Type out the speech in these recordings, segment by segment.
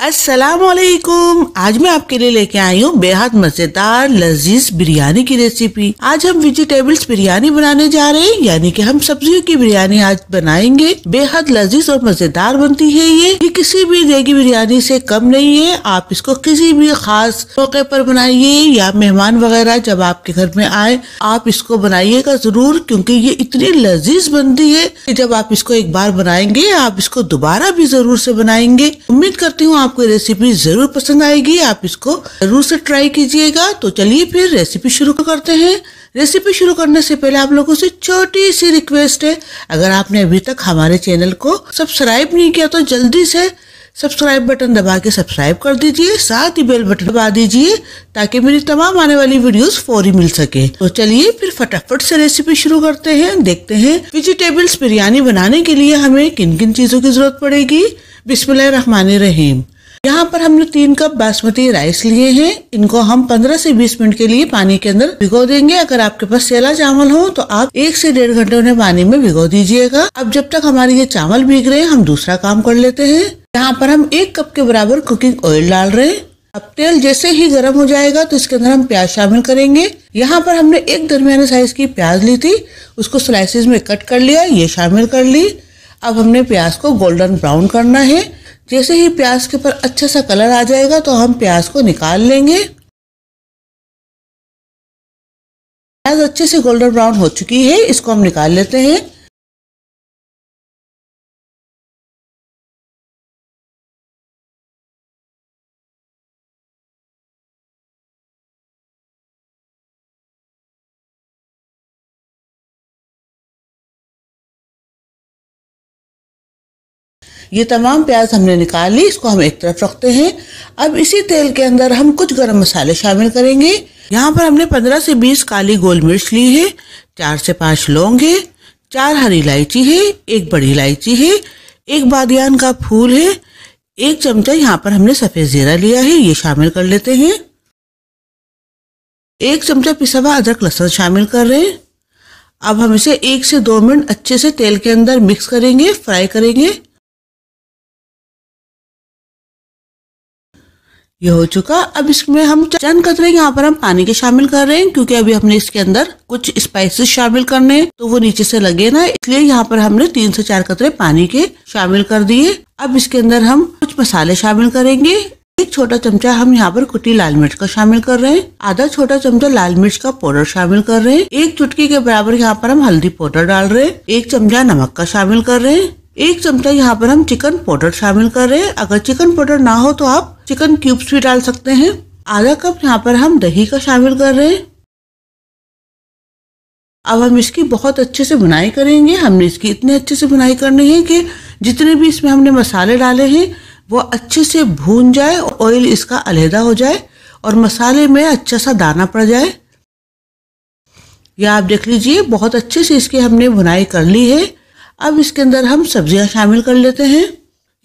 वालेकुम आज मैं आपके लिए लेके आई हूँ बेहद मजेदार लजीज बिरयानी की रेसिपी आज हम वेजिटेबल्स बिरयानी बनाने जा रहे हैं यानी कि हम सब्जियों की बिरयानी आज बनाएंगे बेहद लजीज और मजेदार बनती है ये ये किसी भी देगी बिरयानी से कम नहीं है आप इसको किसी भी खास मौके पर बनाइए या मेहमान वगैरह जब आपके घर में आए आप इसको बनाइएगा जरूर क्योंकि ये इतनी लजीज बनती है की जब आप इसको एक बार बनाएंगे आप इसको दोबारा भी जरूर से बनाएंगे उम्मीद करती हूँ आपको रेसिपी जरूर पसंद आएगी आप इसको जरूर से ट्राई कीजिएगा तो चलिए फिर रेसिपी शुरू करते हैं रेसिपी शुरू करने से पहले आप लोगों से छोटी सी रिक्वेस्ट है अगर आपने अभी तक हमारे चैनल को सब्सक्राइब नहीं किया तो जल्दी से सब्सक्राइब बटन दबा के सब्सक्राइब कर दीजिए साथ ही बेल बटन दबा दीजिए ताकि मेरी तमाम आने वाली वीडियोस फौरी मिल सके तो चलिए फिर फटाफट से रेसिपी शुरू करते हैं देखते हैं वेजिटेबल्स बिरयानी बनाने के लिए हमें किन किन चीजों की जरूरत पड़ेगी बिस्मिल्लाह रहमान रहीम यहाँ पर हमने तीन कप बासमती राइस लिए हैं इनको हम 15 से 20 मिनट के लिए पानी के अंदर भिगो देंगे अगर आपके पास सेला चावल हो तो आप एक से डेढ़ घंटे उन्हें पानी में भिगो दीजिएगा अब जब तक हमारे ये चावल भीग रहे हैं हम दूसरा काम कर लेते हैं यहाँ पर हम एक कप के बराबर कुकिंग ऑयल डाल रहे हैं अब तेल जैसे ही गर्म हो जाएगा तो इसके अंदर हम प्याज शामिल करेंगे यहाँ पर हमने एक दरमियाने साइज की प्याज ली थी उसको स्लाइसिस में कट कर लिया ये शामिल कर ली अब हमने प्याज को गोल्डन ब्राउन करना है जैसे ही प्याज के ऊपर अच्छा सा कलर आ जाएगा तो हम प्याज को निकाल लेंगे प्याज अच्छे से गोल्डन ब्राउन हो चुकी है इसको हम निकाल लेते हैं ये तमाम प्याज हमने निकाल ली इसको हम एक तरफ रखते हैं अब इसी तेल के अंदर हम कुछ गरम मसाले शामिल करेंगे यहाँ पर हमने 15 से 20 काली गोल मिर्च ली है चार से पांच लौंग है चार हरी इलायची है एक बड़ी इलायची है एक बादियान का फूल है एक चमचा यहाँ पर हमने सफ़ेद ज़ीरा लिया है ये शामिल कर लेते हैं एक चमचा पिसा अदरक लहसुन शामिल कर रहे हैं अब हम इसे एक से दो मिनट अच्छे से तेल के अंदर मिक्स करेंगे फ्राई करेंगे ये हो चुका अब इसमें हम चंद कतरे यहाँ पर हम पानी के शामिल कर रहे हैं क्योंकि अभी हमने इसके अंदर कुछ स्पाइसेस शामिल करने तो वो नीचे से लगे ना इसलिए यहाँ पर हमने तीन से चार कतरे पानी के शामिल कर दिए अब इसके अंदर हम कुछ मसाले शामिल करेंगे एक छोटा चमचा हम यहाँ पर कुटी लाल मिर्च का शामिल कर रहे हैं आधा छोटा चमचा लाल मिर्च का पाउडर शामिल कर रहे हैं एक चुटकी के बराबर यहाँ पर हम हल्दी पाउडर डाल रहे हैं एक चमचा नमक का शामिल कर रहे हैं एक चमचा यहाँ पर हम चिकन पाउडर शामिल कर रहे हैं अगर चिकन पाउडर ना हो तो आप चिकन क्यूब्स भी डाल सकते हैं आधा कप यहाँ पर हम दही का शामिल कर रहे हैं अब हम इसकी बहुत अच्छे से बुनाई करेंगे हमने इसकी इतने अच्छे से बुनाई करनी है कि जितने भी इसमें हमने मसाले डाले हैं वो अच्छे से भून जाए ऑयल इसका अलहदा हो जाए और मसाले में अच्छा सा दाना पड़ जाए यह आप देख लीजिए बहुत अच्छे से इसकी हमने बुनाई कर ली है अब इसके अंदर हम सब्जियां शामिल कर लेते हैं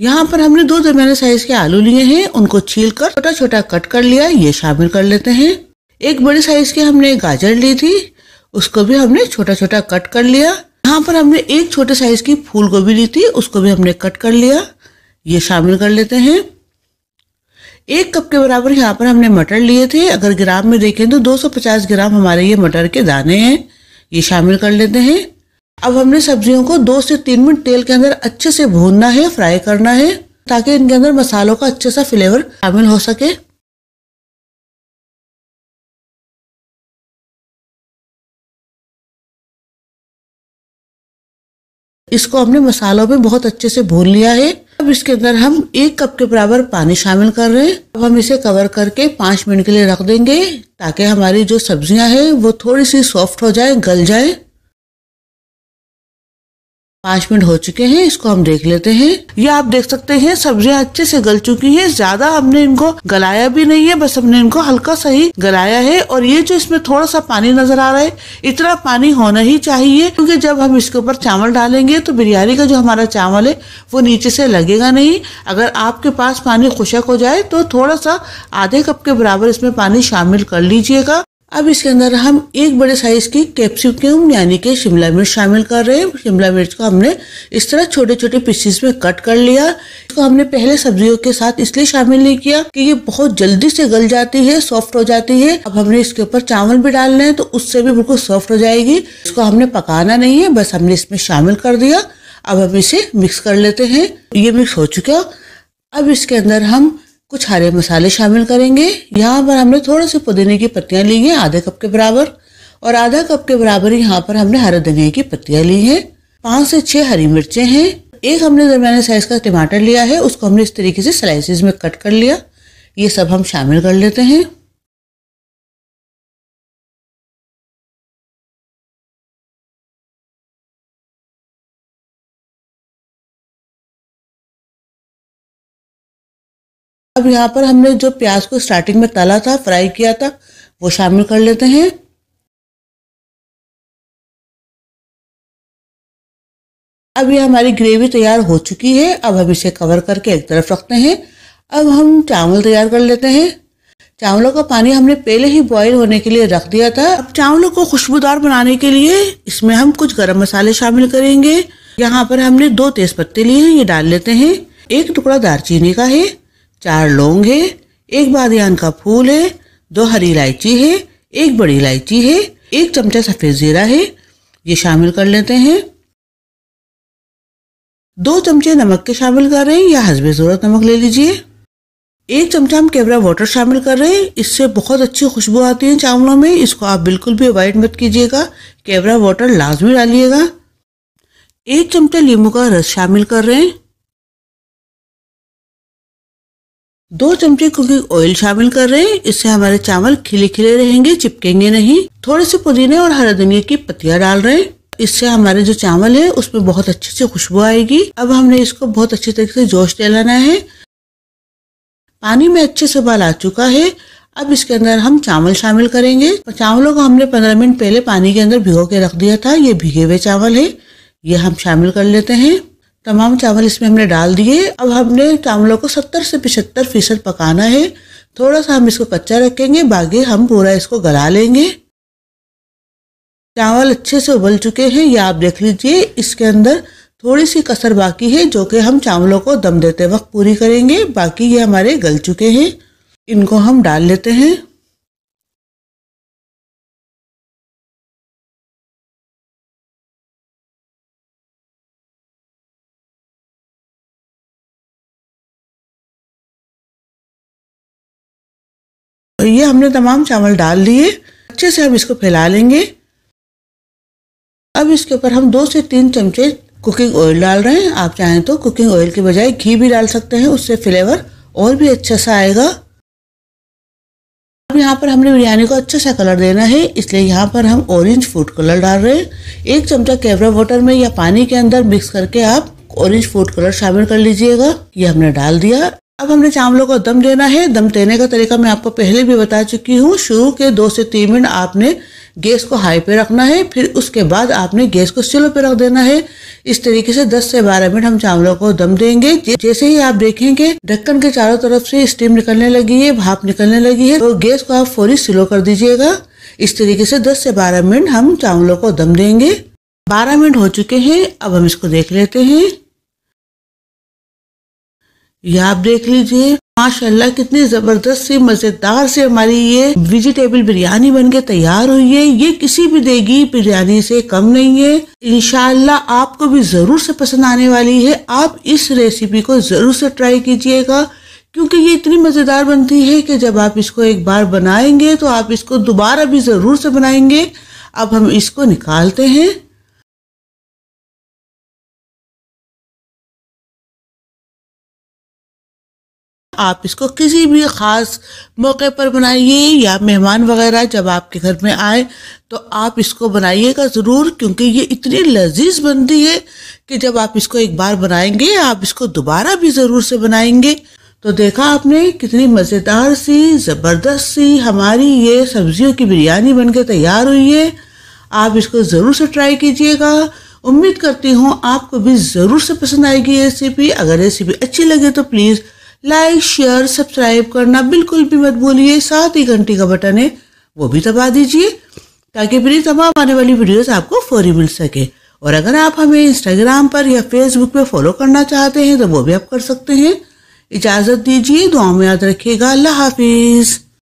यहाँ पर हमने दो दरमियाने साइज के आलू लिए हैं उनको छील कर छोटा छोटा कट कर लिया ये शामिल कर लेते हैं एक बड़े साइज के हमने गाजर ली थी उसको भी हमने छोटा छोटा कट कर लिया यहाँ पर हमने एक छोटे साइज की फूल गोभी ली थी उसको भी हमने कट कर लिया ये शामिल कर लेते हैं एक कप के बराबर यहाँ पर हमने मटर लिए थे अगर ग्राम में देखें तो 250 ग्राम हमारे ये मटर के दाने हैं ये शामिल कर लेते हैं अब हमने सब्जियों को दो से तीन मिनट तेल के अंदर अच्छे से भूनना है फ्राई करना है ताकि इनके अंदर मसालों का अच्छे सा फ्लेवर शामिल हो सके इसको हमने मसालों में बहुत अच्छे से भून लिया है अब इसके अंदर हम एक कप के बराबर पानी शामिल कर रहे हैं अब हम इसे कवर करके पांच मिनट के लिए रख देंगे ताकि हमारी जो सब्जियां हैं वो थोड़ी सी सॉफ्ट हो जाए गल जाए पाँच मिनट हो चुके हैं इसको हम देख लेते हैं ये आप देख सकते हैं सब्जियां अच्छे से गल चुकी हैं ज्यादा हमने इनको गलाया भी नहीं है बस हमने इनको हल्का सा ही गलाया है और ये जो इसमें थोड़ा सा पानी नजर आ रहा है इतना पानी होना ही चाहिए क्योंकि जब हम इसके ऊपर चावल डालेंगे तो बिरयानी का जो हमारा चावल है वो नीचे से लगेगा नहीं अगर आपके पास पानी खुशक हो जाए तो थोड़ा सा आधे कप के बराबर इसमें पानी शामिल कर लीजिएगा अब इसके अंदर हम एक बड़े साइज की कैप्सिकम यानी कि शिमला मिर्च शामिल कर रहे हैं शिमला मिर्च को हमने इस तरह छोटे छोटे पीसीस में कट कर लिया इसको हमने पहले सब्जियों के साथ इसलिए शामिल नहीं किया कि ये बहुत जल्दी से गल जाती है सॉफ्ट हो जाती है अब हमने इसके ऊपर चावल भी डालने हैं तो उससे भी बिल्कुल सॉफ्ट हो जाएगी इसको हमने पकाना नहीं है बस हमने इसमें शामिल कर दिया अब हम इसे मिक्स कर लेते हैं ये मिक्स हो चुका अब इसके अंदर हम कुछ हरे मसाले शामिल करेंगे यहाँ पर हमने थोड़े से पुदीने की पत्तियाँ ली हैं आधे कप के बराबर और आधा कप के बराबर यहाँ पर हमने हरा धनिया की पत्तियाँ ली हैं पाँच से छह हरी मिर्चें हैं एक हमने दरमियाने साइज का टमाटर लिया है उसको हमने इस तरीके से स्लाइसिस में कट कर लिया ये सब हम शामिल कर लेते हैं अब यहाँ पर हमने जो प्याज को स्टार्टिंग में तला था फ्राई किया था वो शामिल कर लेते हैं अब ये हमारी ग्रेवी तैयार हो चुकी है अब हम इसे कवर करके एक तरफ रखते हैं अब हम चावल तैयार कर लेते हैं चावलों का पानी हमने पहले ही बॉईल होने के लिए रख दिया था अब चावलों को खुशबूदार बनाने के लिए इसमें हम कुछ गरम मसाले शामिल करेंगे यहाँ पर हमने दो तेज पत्ते लिए हैं ये डाल लेते हैं एक टुकड़ा दालचीनी का है चार लौंग है एक बादियान का फूल है दो हरी इलायची है एक बड़ी इलायची है एक चमचा सफ़ेद ज़ीरा है ये शामिल कर लेते हैं दो चमचे नमक के शामिल कर रहे हैं या हजब ज़रूरत नमक ले लीजिए एक चमचा हम केवरा वाटर शामिल कर रहे हैं इससे बहुत अच्छी खुशबू आती है चावलों में इसको आप बिल्कुल भी अवॉइड मत कीजिएगा केवरा वाटर लाजमी डालिएगा एक चमचा नींबू का रस शामिल कर रहे हैं दो चमचे कुकिंग ऑयल शामिल कर रहे हैं इससे हमारे चावल खिले खिले रहेंगे चिपकेंगे नहीं थोड़े से पुदीने और हरा धनिया की पत्तियां डाल रहे हैं इससे हमारे जो चावल है उसमें बहुत अच्छे से खुशबू आएगी अब हमने इसको बहुत अच्छे तरीके से जोश दिलाना है पानी में अच्छे से उबाल आ चुका है अब इसके अंदर हम चावल शामिल करेंगे चावलों को हमने पंद्रह मिनट पहले पानी के अंदर भिगो के रख दिया था ये भिगे हुए चावल है ये हम शामिल कर लेते हैं तमाम चावल इसमें हमने डाल दिए अब हमने चावलों को 70 से पिछहत्तर फीसद पकाना है थोड़ा सा हम इसको कच्चा रखेंगे बाकी हम पूरा इसको गला लेंगे चावल अच्छे से उबल चुके हैं या आप देख लीजिए इसके अंदर थोड़ी सी कसर बाकी है जो कि हम चावलों को दम देते वक्त पूरी करेंगे बाकी ये हमारे गल चुके हैं इनको हम डाल लेते हैं हमने तमाम चावल डाल लिए अच्छे से हम इसको फैला लेंगे अब इसके ऊपर हम दो से तीन चमचे कुकिंग ऑयल डाल रहे हैं आप चाहें तो कुकिंग ऑयल के बजाय घी भी डाल सकते हैं उससे फ्लेवर और भी अच्छा सा आएगा अब यहाँ पर हमने बिरयानी को अच्छा सा कलर देना है इसलिए यहाँ पर हम ऑरेंज फूड कलर डाल रहे हैं एक चमचा कैबरा वाटर में या पानी के अंदर मिक्स करके आप ऑरेंज फूड कलर शामिल कर लीजिएगा ये हमने डाल दिया अब हमने चावलों को दम देना है दम देने का तरीका मैं आपको पहले भी बता चुकी हूँ शुरू के दो से तीन मिनट आपने गैस को हाई पे रखना है फिर उसके बाद आपने गैस को स्लो पे रख देना है इस तरीके से 10 से 12 मिनट हम चावलों को दम देंगे जैसे ही आप देखेंगे ढक्कन के चारों तरफ से स्टीम निकलने लगी है भाप निकलने लगी है तो गैस को आप फौरी स्लो कर दीजिएगा इस तरीके से दस से बारह मिनट हम चावलों को दम देंगे बारह मिनट हो चुके हैं अब हम इसको देख लेते हैं यह आप देख लीजिए माशाल्लाह कितनी जबरदस्त सी मजेदार से हमारी ये वेजिटेबल बिरयानी बन के तैयार हुई है ये किसी भी देगी बिरयानी से कम नहीं है इनशाला आपको भी जरूर से पसंद आने वाली है आप इस रेसिपी को जरूर से ट्राई कीजिएगा क्योंकि ये इतनी मज़ेदार बनती है कि जब आप इसको एक बार बनाएंगे तो आप इसको दोबारा भी ज़रूर से बनाएंगे अब हम इसको निकालते हैं आप इसको किसी भी ख़ास मौके पर बनाइए या मेहमान वगैरह जब आपके घर में आए तो आप इसको बनाइएगा ज़रूर क्योंकि ये इतनी लजीज बनती है कि जब आप इसको एक बार बनाएंगे आप इसको दोबारा भी ज़रूर से बनाएंगे तो देखा आपने कितनी मज़ेदार सी ज़बरदस्त सी हमारी ये सब्जियों की बिरयानी बनकर तैयार हुई है आप इसको ज़रूर से ट्राई कीजिएगा उम्मीद करती हूँ आपको भी ज़रूर से पसंद आएगी रेसिपी अगर रेसिपी अच्छी लगे तो प्लीज़ लाइक शेयर सब्सक्राइब करना बिल्कुल भी मत भूलिए साथ ही घंटी का बटन है वो भी दबा दीजिए ताकि मेरी तमाम आने वाली वीडियोस आपको फौरी मिल सके और अगर आप हमें इंस्टाग्राम पर या फेसबुक पर फॉलो करना चाहते हैं तो वो भी आप कर सकते हैं इजाज़त दीजिए दुआ में याद रखिएगा अल्लाह हाफिज़